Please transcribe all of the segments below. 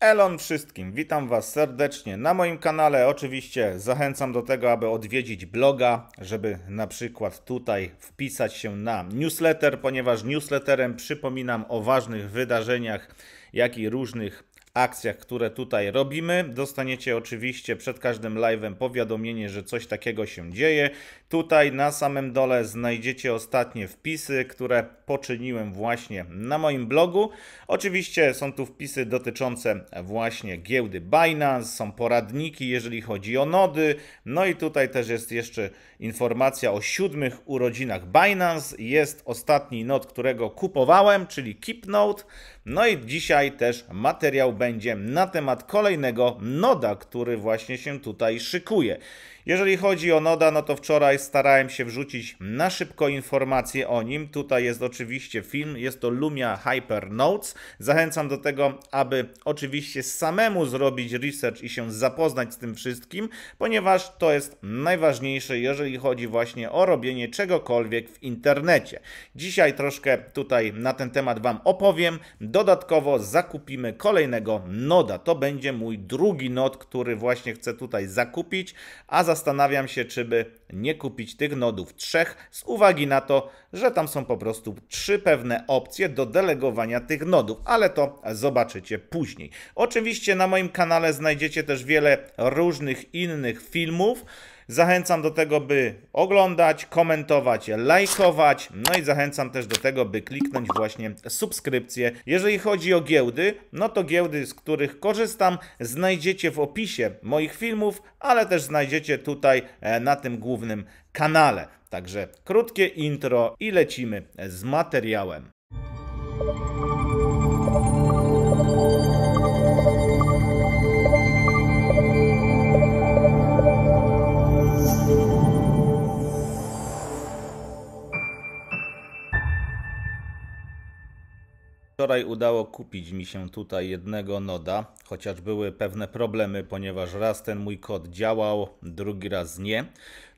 Elon wszystkim, witam Was serdecznie na moim kanale. Oczywiście zachęcam do tego, aby odwiedzić bloga, żeby na przykład tutaj wpisać się na newsletter, ponieważ newsletterem przypominam o ważnych wydarzeniach, jak i różnych akcjach, które tutaj robimy. Dostaniecie oczywiście przed każdym live'em powiadomienie, że coś takiego się dzieje. Tutaj na samym dole znajdziecie ostatnie wpisy, które poczyniłem właśnie na moim blogu. Oczywiście są tu wpisy dotyczące właśnie giełdy Binance, są poradniki, jeżeli chodzi o nody. No i tutaj też jest jeszcze informacja o siódmych urodzinach Binance. Jest ostatni not, którego kupowałem, czyli Note. No i dzisiaj też materiał będzie będzie na temat kolejnego noda, który właśnie się tutaj szykuje. Jeżeli chodzi o Noda, no to wczoraj starałem się wrzucić na szybko informacje o nim. Tutaj jest oczywiście film, jest to Lumia Hyper Notes. Zachęcam do tego, aby oczywiście samemu zrobić research i się zapoznać z tym wszystkim, ponieważ to jest najważniejsze, jeżeli chodzi właśnie o robienie czegokolwiek w internecie. Dzisiaj troszkę tutaj na ten temat Wam opowiem. Dodatkowo zakupimy kolejnego tego noda. To będzie mój drugi nod, który właśnie chcę tutaj zakupić, a zastanawiam się, czy by nie kupić tych nodów trzech z uwagi na to, że tam są po prostu trzy pewne opcje do delegowania tych nodów, ale to zobaczycie później. Oczywiście na moim kanale znajdziecie też wiele różnych innych filmów, Zachęcam do tego, by oglądać, komentować, lajkować. No i zachęcam też do tego, by kliknąć właśnie subskrypcję. Jeżeli chodzi o giełdy, no to giełdy, z których korzystam, znajdziecie w opisie moich filmów, ale też znajdziecie tutaj e, na tym głównym kanale. Także krótkie intro i lecimy z materiałem. Wczoraj udało kupić mi się tutaj jednego noda, chociaż były pewne problemy, ponieważ raz ten mój kod działał, drugi raz nie.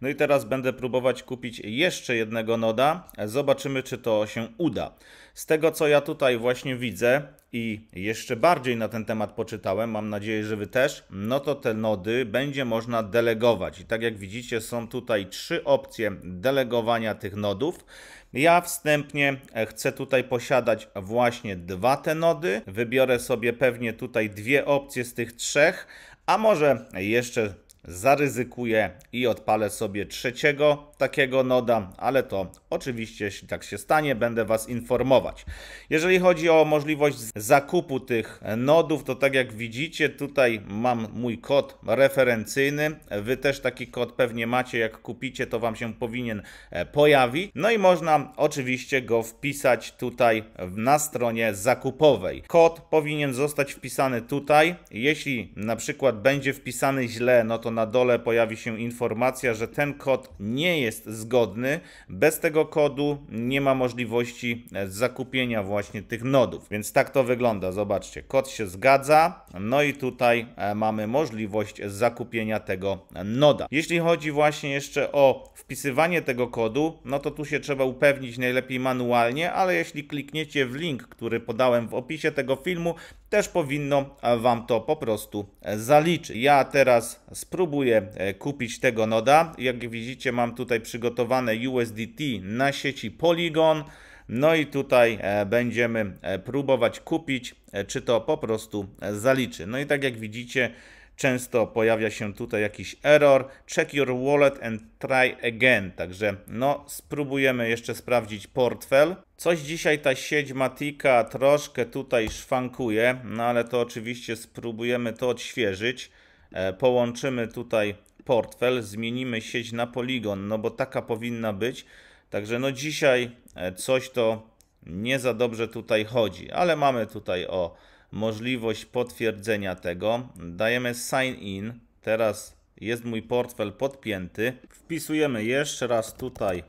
No i teraz będę próbować kupić jeszcze jednego noda. Zobaczymy, czy to się uda. Z tego, co ja tutaj właśnie widzę i jeszcze bardziej na ten temat poczytałem, mam nadzieję, że Wy też, no to te nody będzie można delegować. I tak jak widzicie, są tutaj trzy opcje delegowania tych nodów. Ja wstępnie e, chcę tutaj posiadać właśnie dwa te nody. Wybiorę sobie pewnie tutaj dwie opcje z tych trzech, a może jeszcze zaryzykuję i odpalę sobie trzeciego takiego noda, ale to oczywiście, jeśli tak się stanie, będę Was informować. Jeżeli chodzi o możliwość zakupu tych nodów, to tak jak widzicie, tutaj mam mój kod referencyjny. Wy też taki kod pewnie macie, jak kupicie, to Wam się powinien e, pojawić. No i można oczywiście go wpisać tutaj na stronie zakupowej. Kod powinien zostać wpisany tutaj. Jeśli na przykład będzie wpisany źle, no to na dole pojawi się informacja, że ten kod nie jest jest zgodny. Bez tego kodu nie ma możliwości e, zakupienia właśnie tych nodów. Więc tak to wygląda. Zobaczcie, kod się zgadza. No i tutaj e, mamy możliwość zakupienia tego noda. Jeśli chodzi właśnie jeszcze o wpisywanie tego kodu, no to tu się trzeba upewnić najlepiej manualnie, ale jeśli klikniecie w link, który podałem w opisie tego filmu, też powinno e, Wam to po prostu e, zaliczyć. Ja teraz spróbuję e, kupić tego noda. Jak widzicie mam tutaj przygotowane USDT na sieci Polygon. No i tutaj będziemy próbować kupić, czy to po prostu zaliczy. No i tak jak widzicie Często pojawia się tutaj jakiś error. Check your wallet and try again. Także no, spróbujemy jeszcze sprawdzić portfel. Coś dzisiaj ta sieć Matika troszkę tutaj szwankuje, no ale to oczywiście spróbujemy to odświeżyć. E, połączymy tutaj portfel, zmienimy sieć na poligon, no bo taka powinna być. Także no dzisiaj e, coś to nie za dobrze tutaj chodzi, ale mamy tutaj o możliwość potwierdzenia tego. Dajemy sign in. Teraz jest mój portfel podpięty. Wpisujemy jeszcze raz tutaj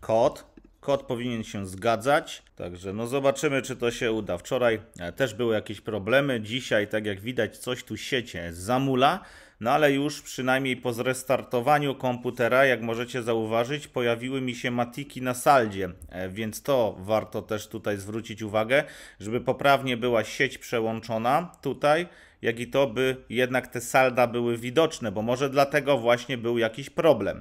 kod. Kod powinien się zgadzać, także no zobaczymy, czy to się uda. Wczoraj e, też były jakieś problemy, dzisiaj, tak jak widać, coś tu siecie zamula. No ale już przynajmniej po zrestartowaniu komputera, jak możecie zauważyć, pojawiły mi się matiki na saldzie, e, więc to warto też tutaj zwrócić uwagę, żeby poprawnie była sieć przełączona tutaj, jak i to, by jednak te salda były widoczne, bo może dlatego właśnie był jakiś problem.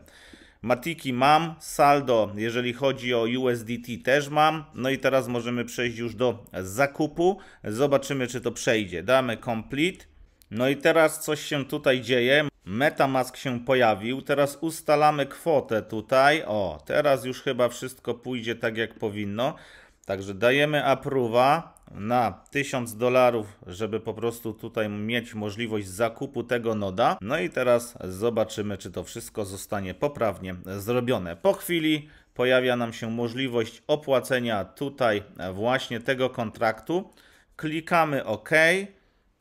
Matiki mam, saldo jeżeli chodzi o USDT też mam. No i teraz możemy przejść już do zakupu. Zobaczymy czy to przejdzie. Damy complete. No i teraz coś się tutaj dzieje. Metamask się pojawił. Teraz ustalamy kwotę tutaj. O, teraz już chyba wszystko pójdzie tak jak powinno. Także dajemy apruwa na 1000 dolarów, żeby po prostu tutaj mieć możliwość zakupu tego noda. No i teraz zobaczymy, czy to wszystko zostanie poprawnie zrobione. Po chwili pojawia nam się możliwość opłacenia tutaj właśnie tego kontraktu. Klikamy OK.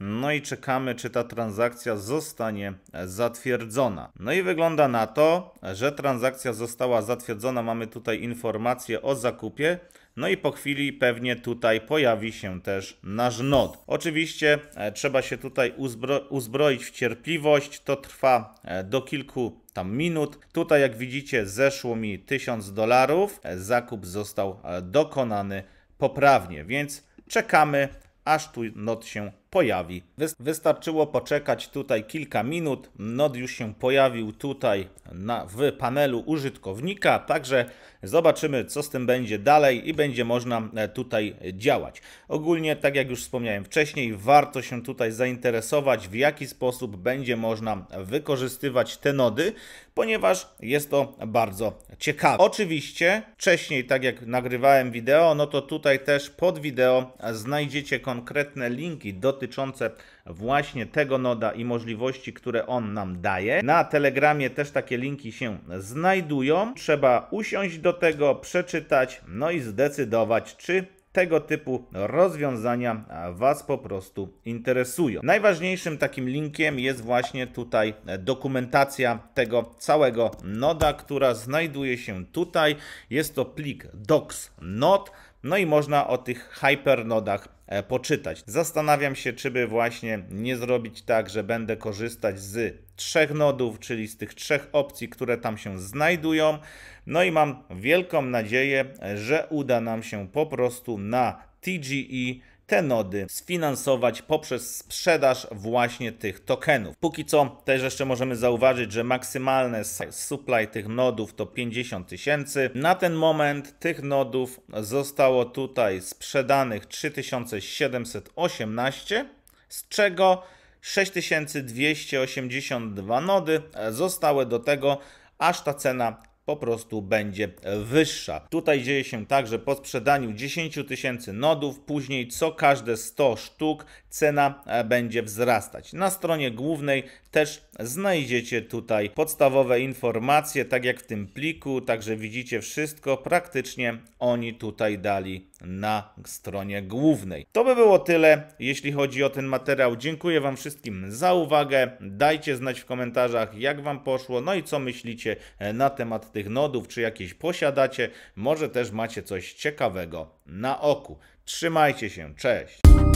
No i czekamy, czy ta transakcja zostanie zatwierdzona. No i wygląda na to, że transakcja została zatwierdzona. Mamy tutaj informację o zakupie. No i po chwili pewnie tutaj pojawi się też nasz nod. Oczywiście e, trzeba się tutaj uzbro uzbroić w cierpliwość. To trwa e, do kilku tam minut. Tutaj jak widzicie zeszło mi 1000 dolarów. E, zakup został dokonany poprawnie, więc czekamy aż tu not się pojawi. Wystarczyło poczekać tutaj kilka minut. Node już się pojawił tutaj na, w panelu użytkownika, także zobaczymy co z tym będzie dalej i będzie można e, tutaj działać. Ogólnie, tak jak już wspomniałem wcześniej, warto się tutaj zainteresować w jaki sposób będzie można wykorzystywać te nody, ponieważ jest to bardzo ciekawe. Oczywiście wcześniej, tak jak nagrywałem wideo, no to tutaj też pod wideo znajdziecie konkretne linki do tych dotyczące właśnie tego noda i możliwości, które on nam daje. Na Telegramie też takie linki się znajdują. Trzeba usiąść do tego, przeczytać, no i zdecydować, czy tego typu rozwiązania Was po prostu interesują. Najważniejszym takim linkiem jest właśnie tutaj dokumentacja tego całego noda, która znajduje się tutaj. Jest to plik docs.node. No i można o tych hypernodach e, poczytać. Zastanawiam się, czy by właśnie nie zrobić tak, że będę korzystać z trzech nodów, czyli z tych trzech opcji, które tam się znajdują. No i mam wielką nadzieję, e, że uda nam się po prostu na TGE te nody sfinansować poprzez sprzedaż właśnie tych tokenów. Póki co też jeszcze możemy zauważyć, że maksymalne supply tych nodów to 50 tysięcy. Na ten moment tych nodów zostało tutaj sprzedanych 3718, z czego 6282 nody zostały do tego, aż ta cena po prostu będzie wyższa. Tutaj dzieje się tak, że po sprzedaniu 10 tysięcy nodów, później co każde 100 sztuk cena e, będzie wzrastać. Na stronie głównej też znajdziecie tutaj podstawowe informacje, tak jak w tym pliku, także widzicie wszystko, praktycznie oni tutaj dali na stronie głównej. To by było tyle, jeśli chodzi o ten materiał. Dziękuję Wam wszystkim za uwagę, dajcie znać w komentarzach, jak Wam poszło, no i co myślicie e, na temat tych nodów, czy jakieś posiadacie, może też macie coś ciekawego na oku. Trzymajcie się, cześć!